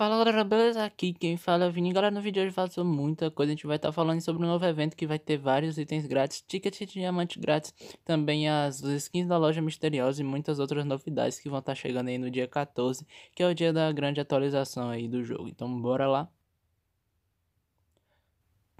Fala galera, beleza? Aqui quem fala é o Vini. Galera, no vídeo de hoje faço muita coisa. A gente vai estar tá falando sobre um novo evento que vai ter vários itens grátis, tickets de diamante grátis, também as skins da loja misteriosa e muitas outras novidades que vão estar tá chegando aí no dia 14, que é o dia da grande atualização aí do jogo. Então bora lá.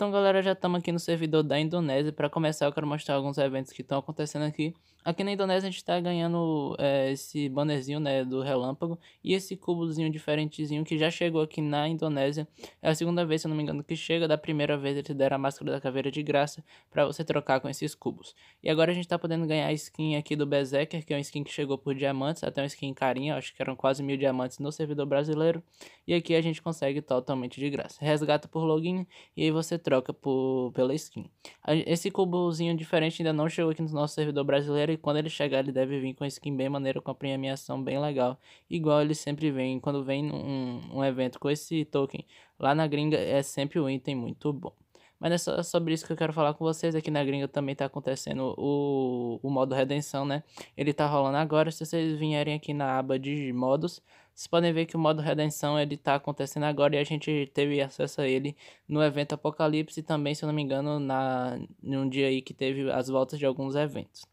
Então, galera, já estamos aqui no servidor da Indonésia. Para começar, eu quero mostrar alguns eventos que estão acontecendo aqui. Aqui na Indonésia, a gente está ganhando é, esse bannerzinho né, do relâmpago e esse cubozinho diferentezinho que já chegou aqui na Indonésia. É a segunda vez, se eu não me engano, que chega. Da primeira vez, eles deram a máscara da caveira de graça para você trocar com esses cubos. E agora a gente está podendo ganhar a skin aqui do Berserker, que é uma skin que chegou por diamantes, até uma skin carinha. Acho que eram quase mil diamantes no servidor brasileiro. E aqui a gente consegue totalmente de graça. Resgata por login e aí você troca troca por, pela skin. Esse cubozinho diferente ainda não chegou aqui no nosso servidor brasileiro e quando ele chegar ele deve vir com a skin bem maneira, com a premiação bem legal. Igual ele sempre vem, quando vem um, um evento com esse token lá na gringa é sempre um item muito bom. Mas é só é sobre isso que eu quero falar com vocês. Aqui na gringa também tá acontecendo o, o modo redenção, né? Ele tá rolando agora. Se vocês vierem aqui na aba de modos, vocês podem ver que o modo redenção ele tá acontecendo agora e a gente teve acesso a ele no evento Apocalipse e também, se eu não me engano, na num dia aí que teve as voltas de alguns eventos.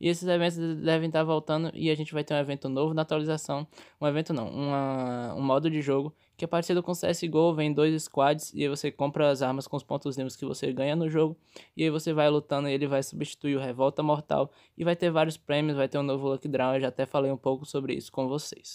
E esses eventos devem estar tá voltando e a gente vai ter um evento novo na atualização. Um evento não, uma, um modo de jogo que é parecido com CSGO, vem dois squads e aí você compra as armas com os pontos limos que você ganha no jogo. E aí você vai lutando e ele vai substituir o Revolta Mortal e vai ter vários prêmios, vai ter um novo Lucky Draw, eu já até falei um pouco sobre isso com vocês.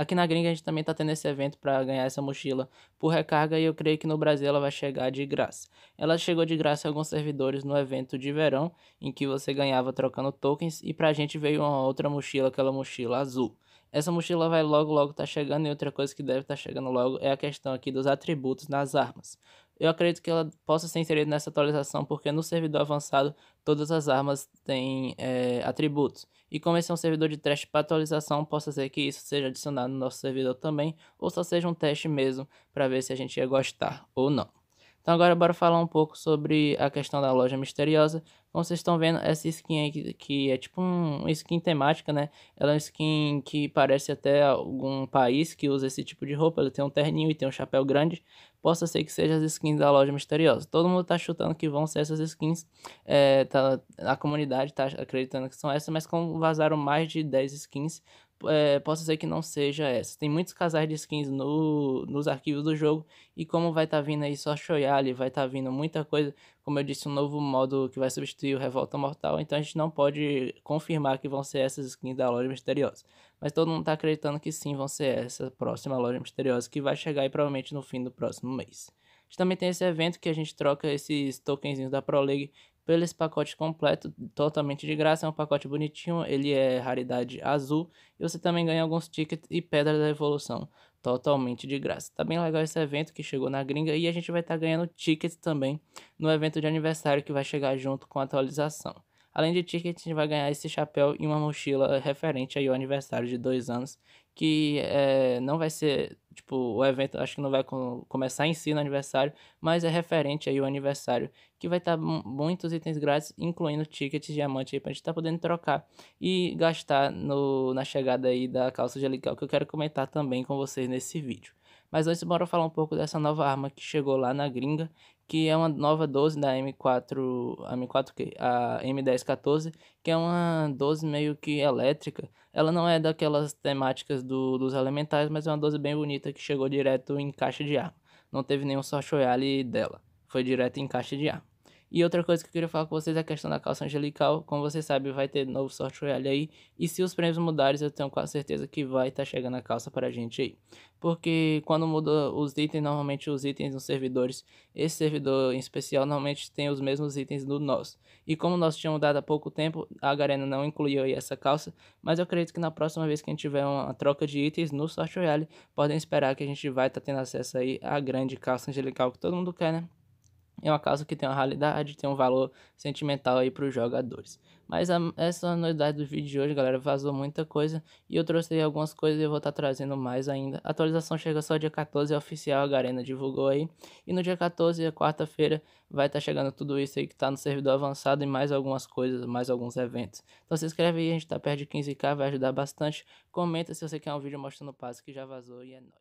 Aqui na gringa a gente também está tendo esse evento para ganhar essa mochila por recarga e eu creio que no Brasil ela vai chegar de graça. Ela chegou de graça em alguns servidores no evento de verão, em que você ganhava trocando tokens, e pra gente veio uma outra mochila, aquela mochila azul. Essa mochila vai logo logo estar tá chegando e outra coisa que deve estar tá chegando logo é a questão aqui dos atributos nas armas. Eu acredito que ela possa ser inserida nessa atualização, porque no servidor avançado todas as armas têm é, atributos. E como esse é um servidor de teste para atualização, possa ser que isso seja adicionado no nosso servidor também, ou só seja um teste mesmo, para ver se a gente ia gostar ou não. Então agora bora falar um pouco sobre a questão da loja misteriosa. Como vocês estão vendo, essa skin aí que, que é tipo um, uma skin temática, né? Ela é uma skin que parece até algum país que usa esse tipo de roupa. Ela tem um terninho e tem um chapéu grande. Possa ser que seja as skins da loja misteriosa. Todo mundo tá chutando que vão ser essas skins. É, tá, a comunidade tá acreditando que são essas, mas como vazaram mais de 10 skins, é, possa ser que não seja essa. Tem muitos casais de skins no, nos arquivos do jogo, e como vai estar tá vindo aí só Shoyali, vai estar tá vindo muita coisa, como eu disse, um novo modo que vai substituir o Revolta Mortal, então a gente não pode confirmar que vão ser essas skins da loja misteriosa. Mas todo mundo está acreditando que sim, vão ser essa próxima loja misteriosa, que vai chegar aí provavelmente no fim do próximo mês. A gente também tem esse evento que a gente troca esses tokenzinhos da Pro League pelo esse pacote completo, totalmente de graça, é um pacote bonitinho, ele é raridade azul, e você também ganha alguns tickets e pedras da evolução, totalmente de graça. Tá bem legal esse evento que chegou na gringa, e a gente vai estar tá ganhando tickets também no evento de aniversário que vai chegar junto com a atualização. Além de tickets, a gente vai ganhar esse chapéu e uma mochila referente aí ao aniversário de dois anos, que é, não vai ser, tipo, o evento acho que não vai com, começar em si no aniversário, mas é referente aí ao aniversário, que vai estar tá muitos itens grátis, incluindo tickets diamante aí pra gente tá podendo trocar e gastar no, na chegada aí da calça de angelical, que eu quero comentar também com vocês nesse vídeo. Mas antes bora falar um pouco dessa nova arma que chegou lá na gringa, que é uma nova 12 da M4, a M4 a M1014, que é uma 12 meio que elétrica. Ela não é daquelas temáticas do, dos elementais, mas é uma 12 bem bonita que chegou direto em caixa de arma. Não teve nenhum soft dela, foi direto em caixa de arma. E outra coisa que eu queria falar com vocês é a questão da calça angelical. Como vocês sabem, vai ter novo sorte royale aí. E se os prêmios mudarem, eu tenho quase certeza que vai estar tá chegando a calça para a gente aí. Porque quando muda os itens, normalmente os itens nos servidores, esse servidor em especial normalmente tem os mesmos itens do nosso. E como nós tínhamos dado há pouco tempo, a Garena não incluiu aí essa calça. Mas eu acredito que na próxima vez que a gente tiver uma troca de itens no sorte royale, podem esperar que a gente vai estar tá tendo acesso aí à grande calça angelical que todo mundo quer, né? É uma causa que tem uma realidade, tem um valor sentimental aí para os jogadores. Mas a, essa é a novidade do vídeo de hoje, galera. Vazou muita coisa e eu trouxe algumas coisas e eu vou estar tá trazendo mais ainda. A atualização chega só dia 14, é oficial, a Garena divulgou aí. E no dia 14, é quarta-feira, vai estar tá chegando tudo isso aí que está no servidor avançado e mais algumas coisas, mais alguns eventos. Então se inscreve aí, a gente está perto de 15k, vai ajudar bastante. Comenta se você quer um vídeo mostrando o passo que já vazou e é nóis.